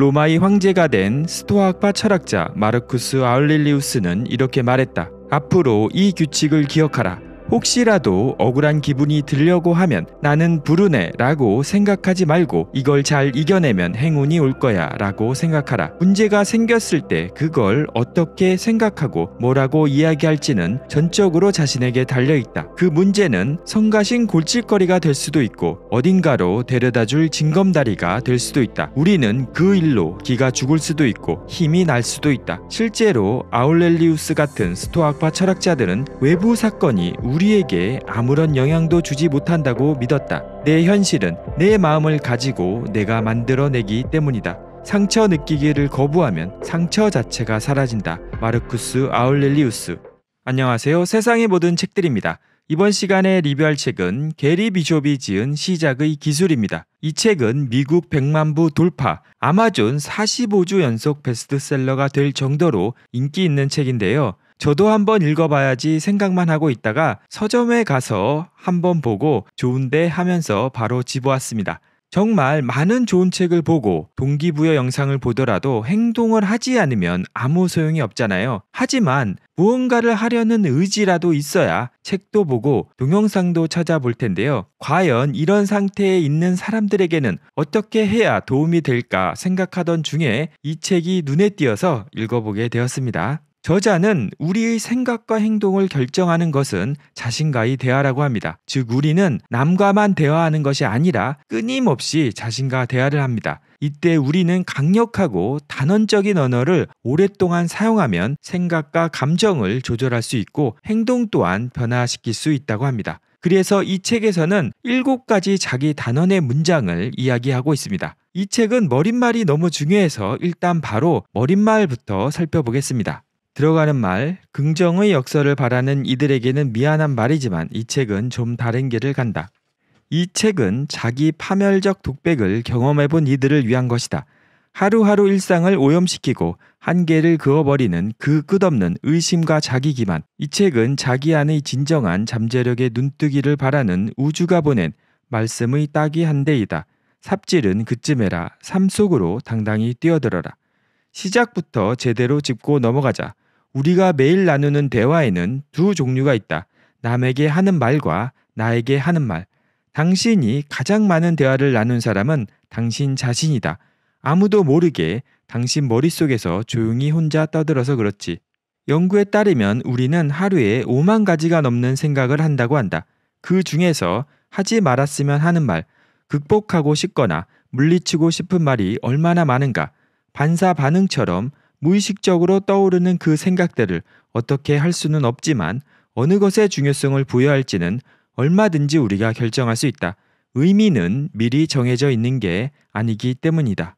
로마의 황제가 된 스토아학파 철학자 마르쿠스 아울릴리우스는 이렇게 말했다. 앞으로 이 규칙을 기억하라. 혹시라도 억울한 기분이 들려고 하면 나는 부르네 라고 생각하지 말고 이걸 잘 이겨내면 행운이 올 거야 라고 생각하라. 문제가 생겼을 때 그걸 어떻게 생각하고 뭐라고 이야기할지는 전적으로 자신에게 달려있다. 그 문제는 성가신 골칫거리가 될 수도 있고 어딘가로 데려다 줄 징검다리가 될 수도 있다. 우리는 그 일로 기가 죽을 수도 있고 힘이 날 수도 있다. 실제로 아울렐리우스 같은 스토아파 철학자들은 외부 사건이 우리 우리에게 아무런 영향도 주지 못한다고 믿었다. 내 현실은 내 마음을 가지고 내가 만들어내기 때문이다. 상처 느끼기를 거부하면 상처 자체가 사라진다. 마르쿠스 아울렐리우스. 안녕하세요. 세상의 모든 책들입니다. 이번 시간에 리뷰할 책은 게리 비숍이 지은 시작의 기술입니다. 이 책은 미국 100만 부 돌파, 아마존 45주 연속 베스트셀러가 될 정도로 인기 있는 책인데요. 저도 한번 읽어봐야지 생각만 하고 있다가 서점에 가서 한번 보고 좋은데 하면서 바로 집어왔습니다. 정말 많은 좋은 책을 보고 동기부여 영상을 보더라도 행동을 하지 않으면 아무 소용이 없잖아요. 하지만 무언가를 하려는 의지라도 있어야 책도 보고 동영상도 찾아볼 텐데요. 과연 이런 상태에 있는 사람들에게는 어떻게 해야 도움이 될까 생각하던 중에 이 책이 눈에 띄어서 읽어보게 되었습니다. 저자는 우리의 생각과 행동을 결정하는 것은 자신과의 대화라고 합니다. 즉, 우리는 남과만 대화하는 것이 아니라 끊임없이 자신과 대화를 합니다. 이때 우리는 강력하고 단언적인 언어를 오랫동안 사용하면 생각과 감정을 조절할 수 있고 행동 또한 변화시킬 수 있다고 합니다. 그래서 이 책에서는 7가지 자기 단원의 문장을 이야기하고 있습니다. 이 책은 머릿말이 너무 중요해서 일단 바로 머릿말부터 살펴보겠습니다. 들어가는 말, 긍정의 역설을 바라는 이들에게는 미안한 말이지만 이 책은 좀 다른 길을 간다. 이 책은 자기 파멸적 독백을 경험해본 이들을 위한 것이다. 하루하루 일상을 오염시키고 한계를 그어버리는 그 끝없는 의심과 자기 기만. 이 책은 자기 안의 진정한 잠재력에 눈뜨기를 바라는 우주가 보낸 말씀의 딱이 한 대이다. 삽질은 그쯤에라 삶 속으로 당당히 뛰어들어라. 시작부터 제대로 짚고 넘어가자. 우리가 매일 나누는 대화에는 두 종류가 있다. 남에게 하는 말과 나에게 하는 말. 당신이 가장 많은 대화를 나눈 사람은 당신 자신이다. 아무도 모르게 당신 머릿속에서 조용히 혼자 떠들어서 그렇지. 연구에 따르면 우리는 하루에 5만 가지가 넘는 생각을 한다고 한다. 그 중에서 하지 말았으면 하는 말, 극복하고 싶거나 물리치고 싶은 말이 얼마나 많은가. 반사 반응처럼 무의식적으로 떠오르는 그 생각들을 어떻게 할 수는 없지만 어느 것의 중요성을 부여할지는 얼마든지 우리가 결정할 수 있다. 의미는 미리 정해져 있는 게 아니기 때문이다.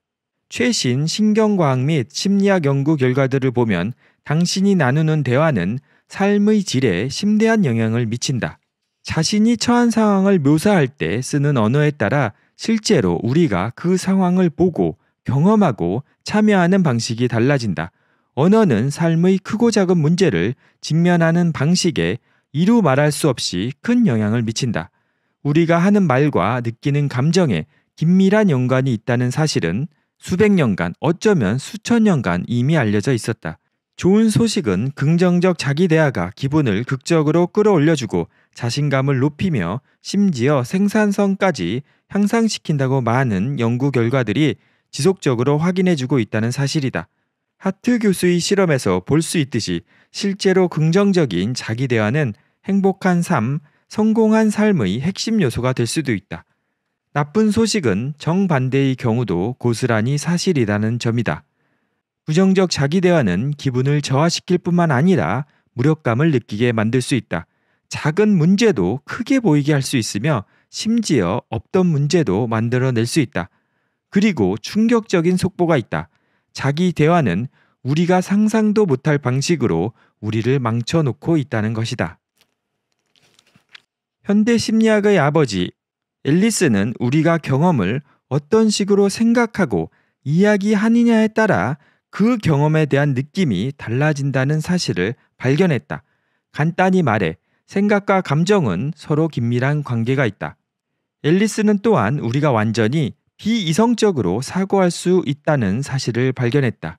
최신 신경과학 및 심리학 연구 결과들을 보면 당신이 나누는 대화는 삶의 질에 심대한 영향을 미친다. 자신이 처한 상황을 묘사할 때 쓰는 언어에 따라 실제로 우리가 그 상황을 보고 경험하고 참여하는 방식이 달라진다. 언어는 삶의 크고 작은 문제를 직면하는 방식에 이루 말할 수 없이 큰 영향을 미친다. 우리가 하는 말과 느끼는 감정에 긴밀한 연관이 있다는 사실은 수백 년간 어쩌면 수천 년간 이미 알려져 있었다. 좋은 소식은 긍정적 자기대화가 기분을 극적으로 끌어올려주고 자신감을 높이며 심지어 생산성까지 향상시킨다고 많은 연구 결과들이 지속적으로 확인해주고 있다는 사실이다. 하트 교수의 실험에서 볼 수 있듯이 실제로 긍정적인 자기 대화는 행복한 삶, 성공한 삶의 핵심 요소가 될 수도 있다. 나쁜 소식은 정반대의 경우도 고스란히 사실이라는 점이다. 부정적 자기 대화는 기분을 저하시킬 뿐만 아니라 무력감을 느끼게 만들 수 있다. 작은 문제도 크게 보이게 할 수 있으며 심지어 없던 문제도 만들어낼 수 있다. 그리고 충격적인 속보가 있다. 자기 대화는 우리가 상상도 못할 방식으로 우리를 망쳐놓고 있다는 것이다. 현대 심리학의 아버지 앨리스는 우리가 경험을 어떤 식으로 생각하고 이야기하느냐에 따라 그 경험에 대한 느낌이 달라진다는 사실을 발견했다. 간단히 말해 생각과 감정은 서로 긴밀한 관계가 있다. 앨리스는 또한 우리가 완전히 비이성적으로 사고할 수 있다는 사실을 발견했다.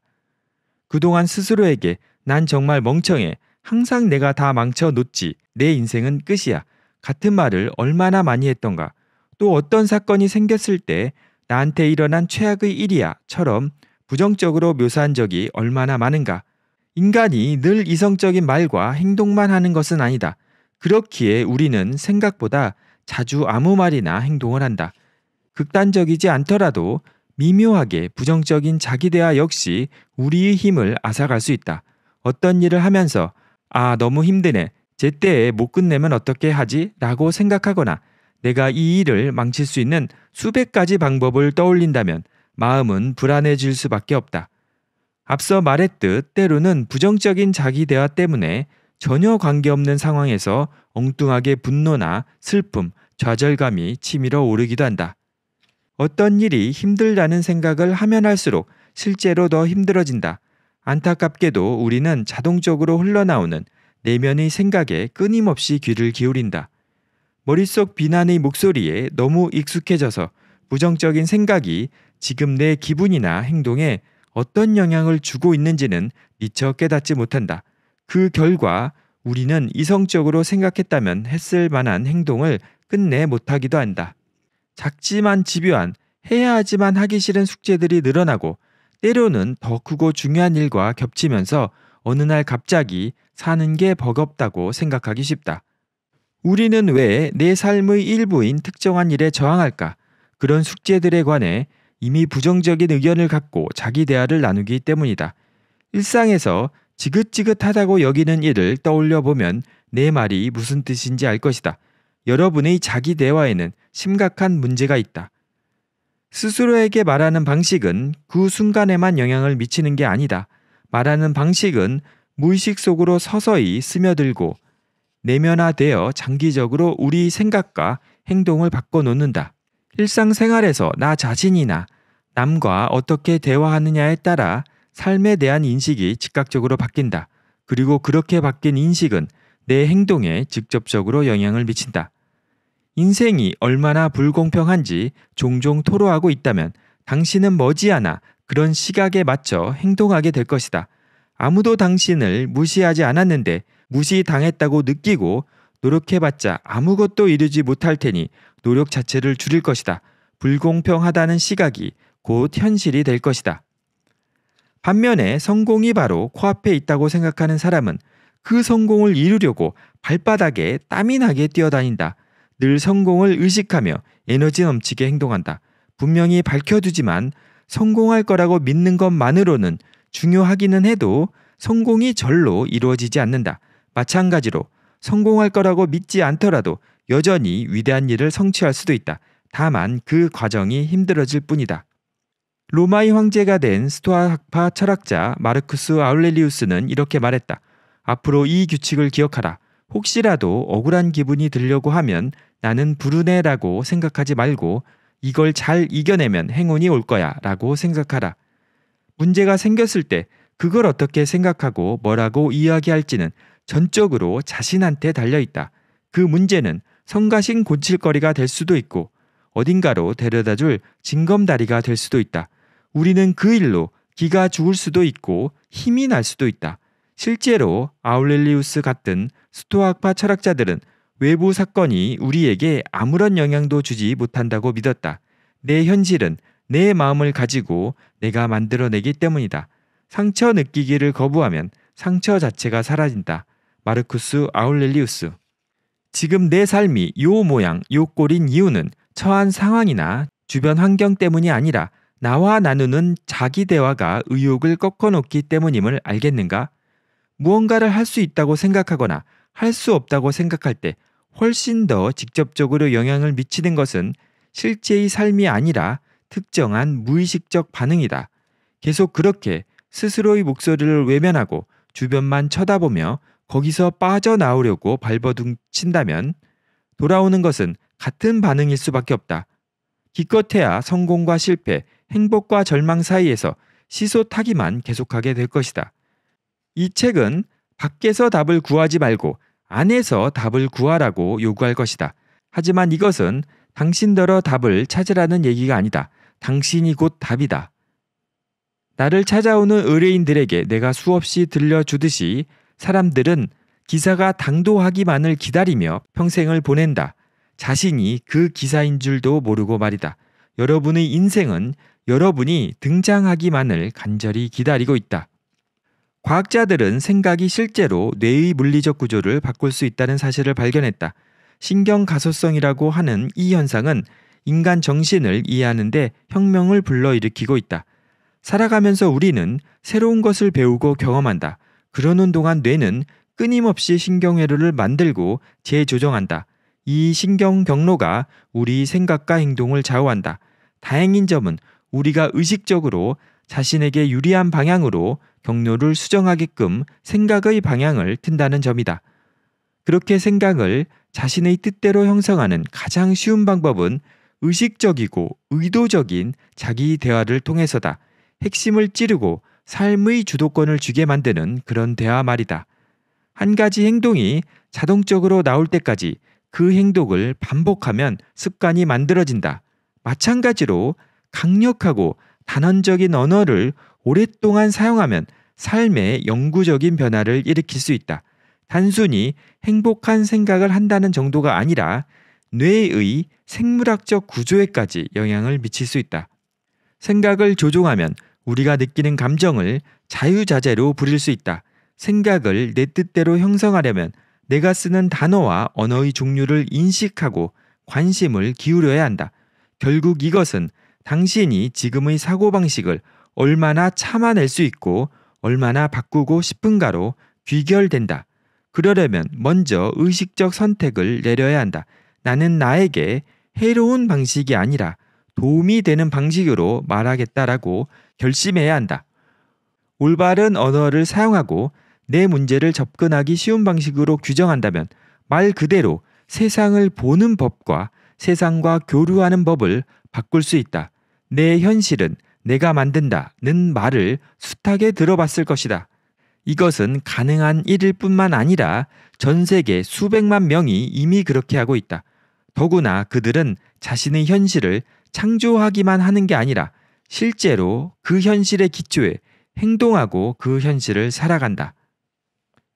그동안 스스로에게 난 정말 멍청해. 항상 내가 다 망쳐 놓지. 내 인생은 끝이야. 같은 말을 얼마나 많이 했던가. 또 어떤 사건이 생겼을 때 나한테 일어난 최악의 일이야처럼 부정적으로 묘사한 적이 얼마나 많은가. 인간이 늘 이성적인 말과 행동만 하는 것은 아니다. 그렇기에 우리는 생각보다 자주 아무 말이나 행동을 한다. 극단적이지 않더라도 미묘하게 부정적인 자기대화 역시 우리의 힘을 앗아갈 수 있다. 어떤 일을 하면서 아, 너무 힘드네. 제때에 못 끝내면 어떻게 하지? 라고 생각하거나 내가 이 일을 망칠 수 있는 수백 가지 방법을 떠올린다면 마음은 불안해질 수밖에 없다. 앞서 말했듯 때로는 부정적인 자기 대화 때문에 전혀 관계없는 상황에서 엉뚱하게 분노나 슬픔, 좌절감이 치밀어 오르기도 한다. 어떤 일이 힘들다는 생각을 하면 할수록 실제로 더 힘들어진다. 안타깝게도 우리는 자동적으로 흘러나오는 내면의 생각에 끊임없이 귀를 기울인다. 머릿속 비난의 목소리에 너무 익숙해져서 부정적인 생각이 지금 내 기분이나 행동에 어떤 영향을 주고 있는지는 미처 깨닫지 못한다. 그 결과 우리는 이성적으로 생각했다면 했을 만한 행동을 끝내 못하기도 한다. 작지만 집요한 해야 하지만 하기 싫은 숙제들이 늘어나고 때로는 더 크고 중요한 일과 겹치면서 어느 날 갑자기 사는 게 버겁다고 생각하기 쉽다. 우리는 왜 내 삶의 일부인 특정한 일에 저항할까? 그런 숙제들에 관해 이미 부정적인 의견을 갖고 자기 대화를 나누기 때문이다. 일상에서 지긋지긋하다고 여기는 일을 떠올려 보면 내 말이 무슨 뜻인지 알 것이다. 여러분의 자기 대화에는 심각한 문제가 있다. 스스로에게 말하는 방식은 그 순간에만 영향을 미치는 게 아니다. 말하는 방식은 무의식 속으로 서서히 스며들고 내면화되어 장기적으로 우리 생각과 행동을 바꿔놓는다. 일상생활에서 나 자신이나 남과 어떻게 대화하느냐에 따라 삶에 대한 인식이 즉각적으로 바뀐다. 그리고 그렇게 바뀐 인식은 내 행동에 직접적으로 영향을 미친다. 인생이 얼마나 불공평한지 종종 토로하고 있다면 당신은 머지않아 그런 시각에 맞춰 행동하게 될 것이다. 아무도 당신을 무시하지 않았는데 무시당했다고 느끼고 노력해봤자 아무것도 이루지 못할 테니 노력 자체를 줄일 것이다. 불공평하다는 시각이 곧 현실이 될 것이다. 반면에 성공이 바로 코앞에 있다고 생각하는 사람은 그 성공을 이루려고 발바닥에 땀이 나게 뛰어다닌다. 늘 성공을 의식하며 에너지 넘치게 행동한다. 분명히 밝혀두지만 성공할 거라고 믿는 것만으로는 중요하기는 해도 성공이 절로 이루어지지 않는다. 마찬가지로 성공할 거라고 믿지 않더라도 여전히 위대한 일을 성취할 수도 있다. 다만 그 과정이 힘들어질 뿐이다. 로마의 황제가 된 스토아학파 철학자 마르쿠스 아울렐리우스는 이렇게 말했다. 앞으로 이 규칙을 기억하라. 혹시라도 억울한 기분이 들려고 하면 나는 부르네라고 생각하지 말고 이걸 잘 이겨내면 행운이 올 거야 라고 생각하라. 문제가 생겼을 때 그걸 어떻게 생각하고 뭐라고 이야기할지는 전적으로 자신한테 달려있다. 그 문제는 성가신 곤칠거리가될 수도 있고 어딘가로 데려다 줄 징검다리가 될 수도 있다. 우리는 그 일로 기가 죽을 수도 있고 힘이 날 수도 있다. 실제로 아울렐리우스 같은 스토아학파 철학자들은 외부 사건이 우리에게 아무런 영향도 주지 못한다고 믿었다. 내 현실은 내 마음을 가지고 내가 만들어내기 때문이다. 상처 느끼기를 거부하면 상처 자체가 사라진다. 마르쿠스 아울렐리우스. 지금 내 삶이 요 모양, 요 꼴인 이유는 처한 상황이나 주변 환경 때문이 아니라 나와 나누는 자기 대화가 의욕을 꺾어놓기 때문임을 알겠는가? 무언가를 할 수 있다고 생각하거나 할 수 없다고 생각할 때 훨씬 더 직접적으로 영향을 미치는 것은 실제의 삶이 아니라 특정한 무의식적 반응이다. 계속 그렇게 스스로의 목소리를 외면하고 주변만 쳐다보며 거기서 빠져나오려고 발버둥 친다면 돌아오는 것은 같은 반응일 수밖에 없다. 기껏해야 성공과 실패, 행복과 절망 사이에서 시소 타기만 계속하게 될 것이다. 이 책은 밖에서 답을 구하지 말고 안에서 답을 구하라고 요구할 것이다. 하지만 이것은 당신더러 답을 찾으라는 얘기가 아니다. 당신이 곧 답이다. 나를 찾아오는 의뢰인들에게 내가 수없이 들려주듯이 사람들은 기사가 당도하기만을 기다리며 평생을 보낸다. 자신이 그 기사인 줄도 모르고 말이다. 여러분의 인생은 여러분이 등장하기만을 간절히 기다리고 있다. 과학자들은 생각이 실제로 뇌의 물리적 구조를 바꿀 수 있다는 사실을 발견했다. 신경 가소성이라고 하는 이 현상은 인간 정신을 이해하는데 혁명을 불러일으키고 있다. 살아가면서 우리는 새로운 것을 배우고 경험한다. 그러는 동안 뇌는 끊임없이 신경회로를 만들고 재조정한다. 이 신경 경로가 우리 생각과 행동을 좌우한다. 다행인 점은 우리가 의식적으로 자신에게 유리한 방향으로 경로를 수정하게끔 생각의 방향을 튼다는 점이다. 그렇게 생각을 자신의 뜻대로 형성하는 가장 쉬운 방법은 의식적이고 의도적인 자기 대화를 통해서다. 핵심을 찌르고 삶의 주도권을 주게 만드는 그런 대화 말이다. 한 가지 행동이 자동적으로 나올 때까지 그 행동을 반복하면 습관이 만들어진다. 마찬가지로 강력하고 단언적인 언어를 오랫동안 사용하면 삶의 영구적인 변화를 일으킬 수 있다. 단순히 행복한 생각을 한다는 정도가 아니라 뇌의 생물학적 구조에까지 영향을 미칠 수 있다. 생각을 조종하면 우리가 느끼는 감정을 자유자재로 부릴 수 있다. 생각을 내 뜻대로 형성하려면 내가 쓰는 단어와 언어의 종류를 인식하고 관심을 기울여야 한다. 결국 이것은 당신이 지금의 사고방식을 얼마나 참아낼 수 있고 얼마나 바꾸고 싶은가로 귀결된다. 그러려면 먼저 의식적 선택을 내려야 한다. 나는 나에게 해로운 방식이 아니라 도움이 되는 방식으로 말하겠다라고 결심해야 한다. 올바른 언어를 사용하고 내 문제를 접근하기 쉬운 방식으로 규정한다면 말 그대로 세상을 보는 법과 세상과 교류하는 법을 바꿀 수 있다. 내 현실은 내가 만든다는 말을 숱하게 들어봤을 것이다. 이것은 가능한 일일 뿐만 아니라 전 세계 수백만 명이 이미 그렇게 하고 있다. 더구나 그들은 자신의 현실을 창조하기만 하는 게 아니라 실제로 그 현실에 기초해 행동하고 그 현실을 살아간다.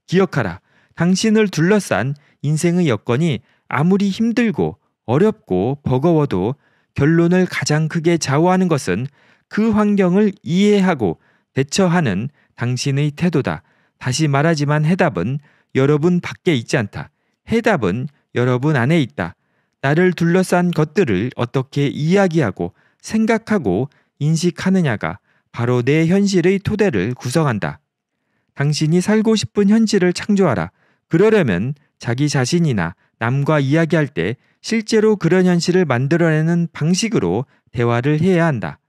기억하라. 당신을 둘러싼 인생의 여건이 아무리 힘들고 어렵고 버거워도 결론을 가장 크게 좌우하는 것은 그 환경을 이해하고 대처하는 당신의 태도다. 다시 말하지만 해답은 여러분 밖에 있지 않다. 해답은 여러분 안에 있다. 나를 둘러싼 것들을 어떻게 이야기하고 생각하고 인식하느냐가 바로 내 현실의 토대를 구성한다. 당신이 살고 싶은 현실을 창조하라. 그러려면 자기 자신이나 남과 이야기할 때 실제로 그런 현실을 만들어내는 방식으로 대화를 해야 한다.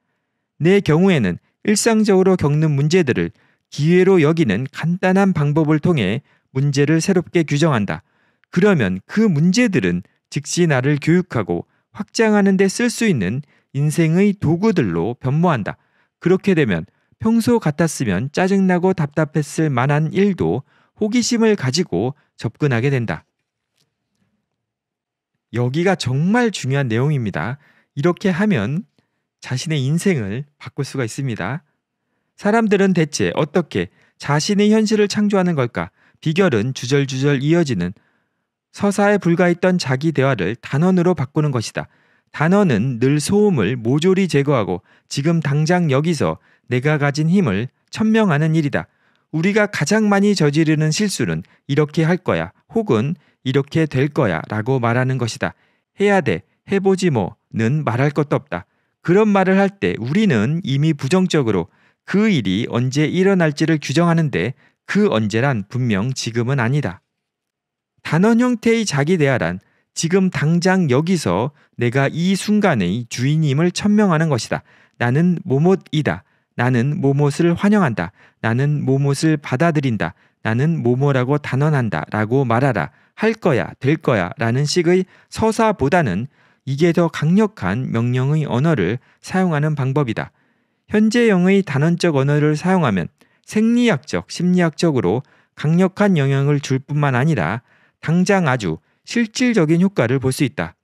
내 경우에는 일상적으로 겪는 문제들을 기회로 여기는 간단한 방법을 통해 문제를 새롭게 규정한다. 그러면 그 문제들은 즉시 나를 교육하고 확장하는 데 쓸 수 있는 인생의 도구들로 변모한다. 그렇게 되면 평소 같았으면 짜증나고 답답했을 만한 일도 호기심을 가지고 접근하게 된다. 여기가 정말 중요한 내용입니다. 이렇게 하면 자신의 인생을 바꿀 수가 있습니다. 사람들은 대체 어떻게 자신의 현실을 창조하는 걸까? 비결은 주절주절 이어지는 서사에 불과했던 자기 대화를 단언으로 바꾸는 것이다. 단언은 늘 소음을 모조리 제거하고 지금 당장 여기서 내가 가진 힘을 천명하는 일이다. 우리가 가장 많이 저지르는 실수는 이렇게 할 거야 혹은 이렇게 될 거야 라고 말하는 것이다. 해야 돼, 해보지 뭐는 말할 것도 없다. 그런 말을 할 때 우리는 이미 부정적으로 그 일이 언제 일어날지를 규정하는데 그 언제란 분명 지금은 아니다. 단언 형태의 자기 대화란 지금 당장 여기서 내가 이 순간의 주인임을 천명하는 것이다. 나는 모못이다. 나는 모못을 환영한다. 나는 모못을 받아들인다. 나는 모모라고 단언한다. 라고 말하라. 할 거야, 될 거야. 라는 식의 서사보다는 이게 더 강력한 명령의 언어를 사용하는 방법이다. 현재형의 단언적 언어를 사용하면 생리학적, 심리학적으로 강력한 영향을 줄 뿐만 아니라 당장 아주 실질적인 효과를 볼 수 있다.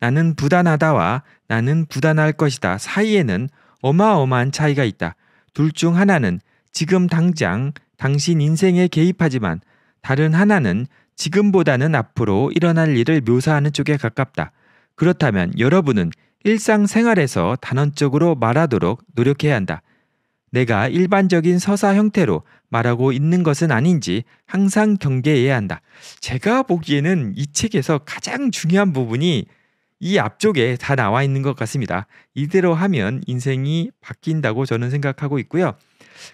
나는 부단하다와 나는 부단할 것이다 사이에는 어마어마한 차이가 있다. 둘 중 하나는 지금 당장 당신 인생에 개입하지만 다른 하나는 지금보다는 앞으로 일어날 일을 묘사하는 쪽에 가깝다. 그렇다면 여러분은 일상생활에서 단언적으로 말하도록 노력해야 한다. 내가 일반적인 서사 형태로 말하고 있는 것은 아닌지 항상 경계해야 한다. 제가 보기에는 이 책에서 가장 중요한 부분이 이 앞쪽에 다 나와 있는 것 같습니다. 이대로 하면 인생이 바뀐다고 저는 생각하고 있고요.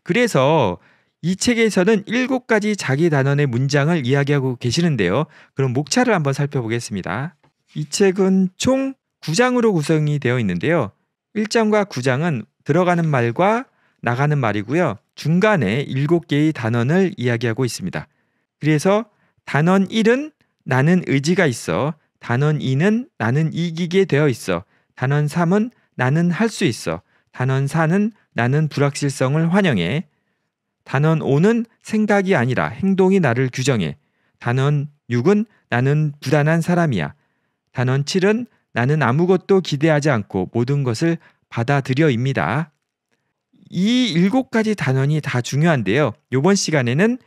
그래서 이 책에서는 7 가지 자기 단원의 문장을 이야기하고 계시는데요. 그럼 목차를 한번 살펴보겠습니다. 이 책은 총 9장으로 구성이 되어 있는데요. 1장과 9장은 들어가는 말과 나가는 말이고요. 중간에 7개의 단원을 이야기하고 있습니다. 그래서 단원 1은 나는 의지가 있어. 단원 2는 나는 이기게 되어 있어. 단원 3은 나는 할 수 있어. 단원 4는 나는 불확실성을 환영해. 단원 5는 생각이 아니라 행동이 나를 규정해. 단원 6은 나는 불안한 사람이야. 단원 7은 나는 아무것도 기대하지 않고 모든 것을 받아들여입니다. 이 일곱 가지 단원이 다 중요한데요. 이번 시간에는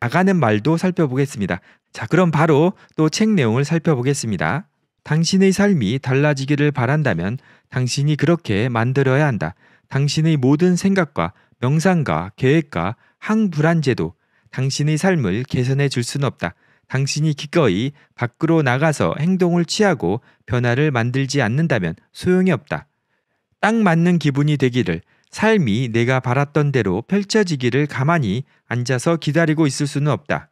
나가는 말도 살펴보겠습니다. 자, 그럼 바로 또 책 내용을 살펴보겠습니다. 당신의 삶이 달라지기를 바란다면 당신이 그렇게 만들어야 한다. 당신의 모든 생각과 명상과 계획과 항불안 제도, 당신의 삶을 개선해 줄 수는 없다. 당신이 기꺼이 밖으로 나가서 행동을 취하고 변화를 만들지 않는다면 소용이 없다. 딱 맞는 기분이 되기를 삶이 내가 바랐던 대로 펼쳐지기를 가만히 앉아서 기다리고 있을 수는 없다.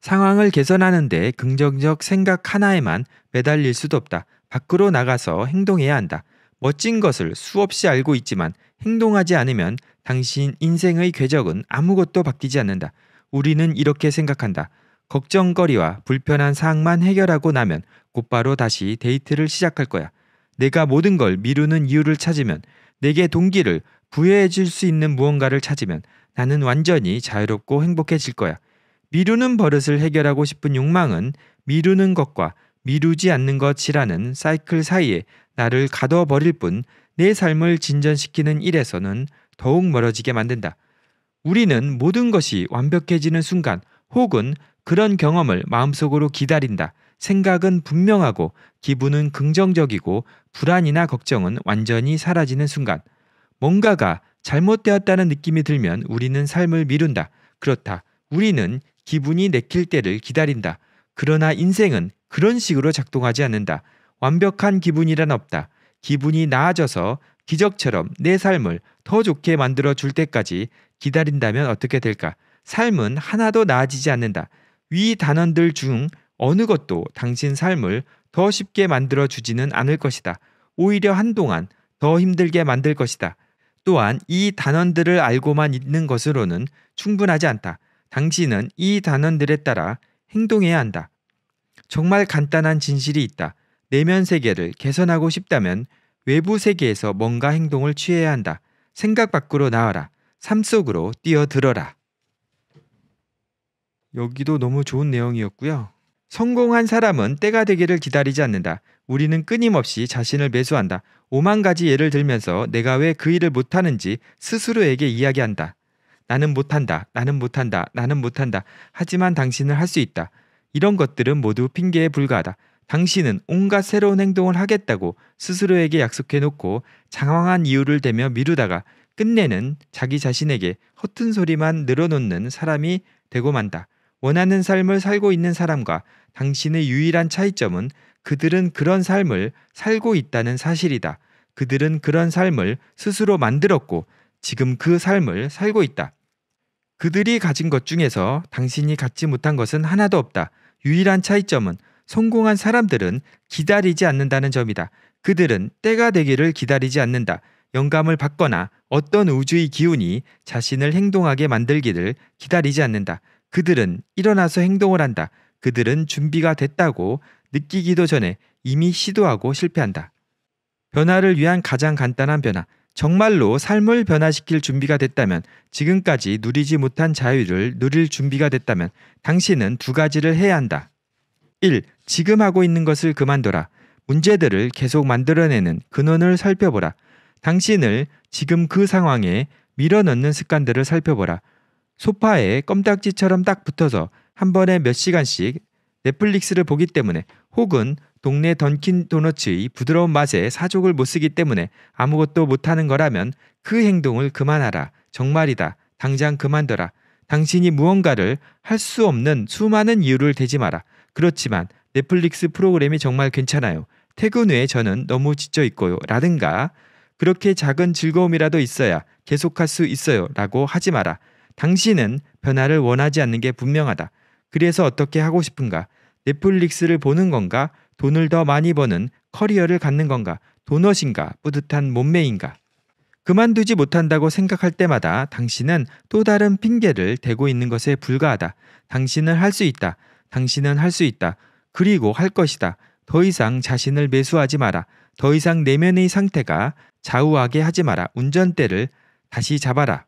상황을 개선하는데 긍정적 생각 하나에만 매달릴 수도 없다. 밖으로 나가서 행동해야 한다. 멋진 것을 수없이 알고 있지만 행동하지 않으면 당신 인생의 궤적은 아무것도 바뀌지 않는다. 우리는 이렇게 생각한다. 걱정거리와 불편한 사항만 해결하고 나면 곧바로 다시 데이트를 시작할 거야. 내가 모든 걸 미루는 이유를 찾으면 내게 동기를 부여해 줄수 있는 무언가를 찾으면 나는 완전히 자유롭고 행복해질 거야. 미루는 버릇을 해결하고 싶은 욕망은 미루는 것과 미루지 않는 것이라는 사이클 사이에 나를 가둬버릴 뿐 내 삶을 진전시키는 일에서는 더욱 멀어지게 만든다. 우리는 모든 것이 완벽해지는 순간 혹은 그런 경험을 마음속으로 기다린다. 생각은 분명하고 기분은 긍정적이고 불안이나 걱정은 완전히 사라지는 순간 뭔가가 잘못되었다는 느낌이 들면 우리는 삶을 미룬다. 그렇다. 우리는 기분이 내킬 때를 기다린다. 그러나 인생은 그런 식으로 작동하지 않는다. 완벽한 기분이란 없다. 기분이 나아져서 기적처럼 내 삶을 더 좋게 만들어 줄 때까지 기다린다면 어떻게 될까? 삶은 하나도 나아지지 않는다. 위 단원들 중 어느 것도 당신 삶을 더 쉽게 만들어 주지는 않을 것이다. 오히려 한동안 더 힘들게 만들 것이다. 또한 이 단원들을 알고만 있는 것으로는 충분하지 않다. 당신은 이 단원들에 따라 행동해야 한다. 정말 간단한 진실이 있다. 내면 세계를 개선하고 싶다면 외부 세계에서 뭔가 행동을 취해야 한다. 생각 밖으로 나와라. 삶 속으로 뛰어들어라. 여기도 너무 좋은 내용이었고요. 성공한 사람은 때가 되기를 기다리지 않는다. 우리는 끊임없이 자신을 매수한다. 오만 가지 예를 들면서 내가 왜 그 일을 못하는지 스스로에게 이야기한다. 나는 못한다. 나는 못한다. 나는 못한다. 하지만 당신은 할 수 있다. 이런 것들은 모두 핑계에 불과하다. 당신은 온갖 새로운 행동을 하겠다고 스스로에게 약속해 놓고 장황한 이유를 대며 미루다가 끝내는 자기 자신에게 허튼 소리만 늘어놓는 사람이 되고 만다. 원하는 삶을 살고 있는 사람과 당신의 유일한 차이점은 그들은 그런 삶을 살고 있다는 사실이다. 그들은 그런 삶을 스스로 만들었고 지금 그 삶을 살고 있다. 그들이 가진 것 중에서 당신이 갖지 못한 것은 하나도 없다. 유일한 차이점은 성공한 사람들은 기다리지 않는다는 점이다. 그들은 때가 되기를 기다리지 않는다. 영감을 받거나 어떤 우주의 기운이 자신을 행동하게 만들기를 기다리지 않는다. 그들은 일어나서 행동을 한다. 그들은 준비가 됐다고 느끼기도 전에 이미 시도하고 실패한다. 변화를 위한 가장 간단한 변화. 정말로 삶을 변화시킬 준비가 됐다면, 지금까지 누리지 못한 자유를 누릴 준비가 됐다면, 당신은 두 가지를 해야 한다. 1. 지금 하고 있는 것을 그만둬라. 문제들을 계속 만들어내는 근원을 살펴보라. 당신을 지금 그 상황에 밀어넣는 습관들을 살펴보라. 소파에 껌딱지처럼 딱 붙어서 한 번에 몇 시간씩 넷플릭스를 보기 때문에 혹은 동네 던킨 도너츠의 부드러운 맛에 사족을 못 쓰기 때문에 아무것도 못하는 거라면 그 행동을 그만하라. 정말이다. 당장 그만둬라. 당신이 무언가를 할 수 없는 수많은 이유를 대지 마라. 그렇지만 넷플릭스 프로그램이 정말 괜찮아요. 퇴근 후에 저는 너무 지쳐 있고요. 라든가 그렇게 작은 즐거움이라도 있어야 계속할 수 있어요. 라고 하지 마라. 당신은 변화를 원하지 않는 게 분명하다. 그래서 어떻게 하고 싶은가? 넷플릭스를 보는 건가? 돈을 더 많이 버는 커리어를 갖는 건가? 도넛인가? 뿌듯한 몸매인가? 그만두지 못한다고 생각할 때마다 당신은 또 다른 핑계를 대고 있는 것에 불과하다. 당신은 할 수 있다. 당신은 할 수 있다. 그리고 할 것이다. 더 이상 자신을 매수하지 마라. 더 이상 내면의 상태가 좌우하게 하지 마라. 운전대를 다시 잡아라.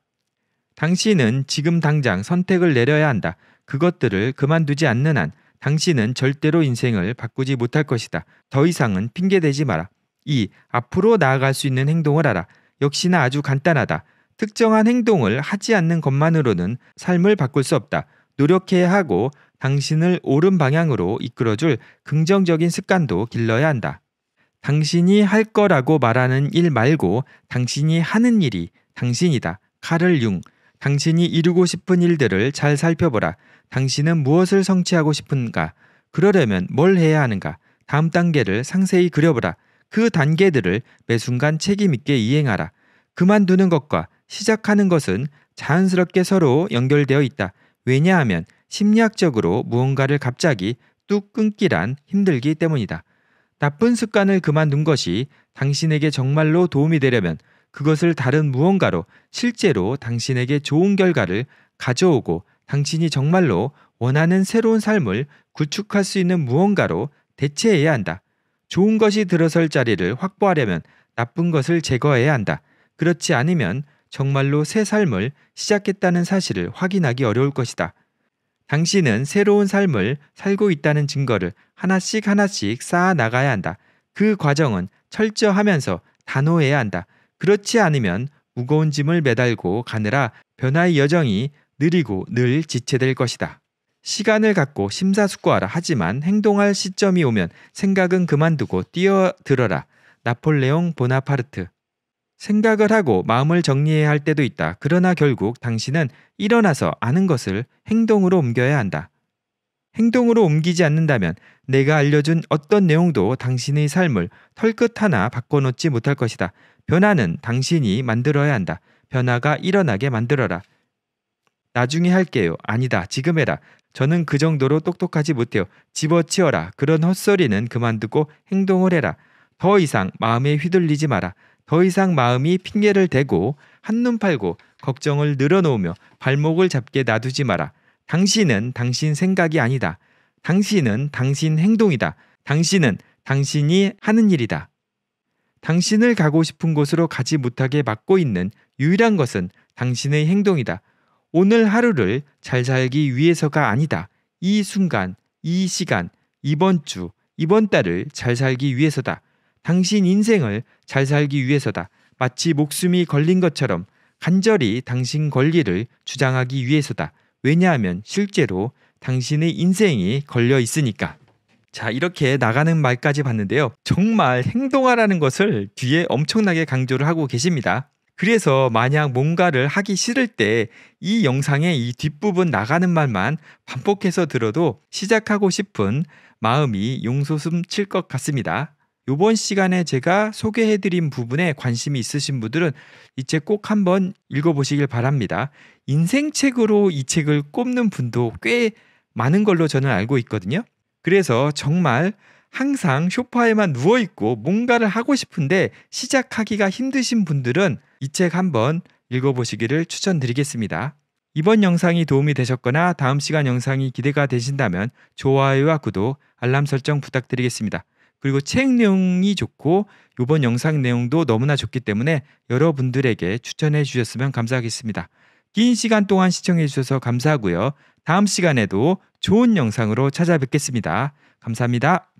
당신은 지금 당장 선택을 내려야 한다. 그것들을 그만두지 않는 한 당신은 절대로 인생을 바꾸지 못할 것이다. 더 이상은 핑계대지 마라. 2. 앞으로 나아갈 수 있는 행동을 하라. 역시나 아주 간단하다. 특정한 행동을 하지 않는 것만으로는 삶을 바꿀 수 없다. 노력해야 하고 당신을 옳은 방향으로 이끌어줄 긍정적인 습관도 길러야 한다. 당신이 할 거라고 말하는 일 말고 당신이 하는 일이 당신이다. 카를 융. 당신이 이루고 싶은 일들을 잘 살펴보라. 당신은 무엇을 성취하고 싶은가? 그러려면 뭘 해야 하는가? 다음 단계를 상세히 그려보라. 그 단계들을 매 순간 책임있게 이행하라. 그만두는 것과 시작하는 것은 자연스럽게 서로 연결되어 있다. 왜냐하면 심리학적으로 무언가를 갑자기 뚝 끊기란 힘들기 때문이다. 나쁜 습관을 그만둔 것이 당신에게 정말로 도움이 되려면 그것을 다른 무언가로 실제로 당신에게 좋은 결과를 가져오고 당신이 정말로 원하는 새로운 삶을 구축할 수 있는 무언가로 대체해야 한다. 좋은 것이 들어설 자리를 확보하려면 나쁜 것을 제거해야 한다. 그렇지 않으면 정말로 새 삶을 시작했다는 사실을 확인하기 어려울 것이다. 당신은 새로운 삶을 살고 있다는 증거를 하나씩 하나씩 쌓아 나가야 한다. 그 과정은 철저하면서 단호해야 한다. 그렇지 않으면 무거운 짐을 매달고 가느라 변화의 여정이 느리고 늘 지체될 것이다. 시간을 갖고 심사숙고하라 하지만 행동할 시점이 오면 생각은 그만두고 뛰어들어라. 나폴레옹 보나파르트. 생각을 하고 마음을 정리해야 할 때도 있다. 그러나 결국 당신은 일어나서 아는 것을 행동으로 옮겨야 한다. 행동으로 옮기지 않는다면 내가 알려준 어떤 내용도 당신의 삶을 털끝 하나 바꿔놓지 못할 것이다. 변화는 당신이 만들어야 한다. 변화가 일어나게 만들어라. 나중에 할게요. 아니다. 지금 해라. 저는 그 정도로 똑똑하지 못해요. 집어치워라. 그런 헛소리는 그만두고 행동을 해라. 더 이상 마음에 휘둘리지 마라. 더 이상 마음이 핑계를 대고 한눈 팔고 걱정을 늘어놓으며 발목을 잡게 놔두지 마라. 당신은 당신 생각이 아니다. 당신은 당신 행동이다. 당신은 당신이 하는 일이다. 당신을 가고 싶은 곳으로 가지 못하게 막고 있는 유일한 것은 당신의 행동이다. 오늘 하루를 잘 살기 위해서가 아니다. 이 순간, 이 시간, 이번 주, 이번 달을 잘 살기 위해서다. 당신 인생을 잘 살기 위해서다. 마치 목숨이 걸린 것처럼 간절히 당신 권리를 주장하기 위해서다. 왜냐하면 실제로 당신의 인생이 걸려 있으니까. 자, 이렇게 나가는 말까지 봤는데요. 정말 행동하라는 것을 뒤에 엄청나게 강조를 하고 계십니다. 그래서 만약 뭔가를 하기 싫을 때 이 영상의 이 뒷부분 나가는 말만 반복해서 들어도 시작하고 싶은 마음이 용솟음 칠 것 같습니다. 요번 시간에 제가 소개해드린 부분에 관심이 있으신 분들은 이 책 꼭 한번 읽어보시길 바랍니다. 인생책으로 이 책을 꼽는 분도 꽤 많은 걸로 저는 알고 있거든요. 그래서 정말 항상 쇼파에만 누워있고 뭔가를 하고 싶은데 시작하기가 힘드신 분들은 이 책 한번 읽어보시기를 추천드리겠습니다. 이번 영상이 도움이 되셨거나 다음 시간 영상이 기대가 되신다면 좋아요와 구독, 알람 설정 부탁드리겠습니다. 그리고 책 내용이 좋고 이번 영상 내용도 너무나 좋기 때문에 여러분들에게 추천해 주셨으면 감사하겠습니다. 긴 시간 동안 시청해 주셔서 감사하고요. 다음 시간에도 좋은 영상으로 찾아뵙겠습니다. 감사합니다.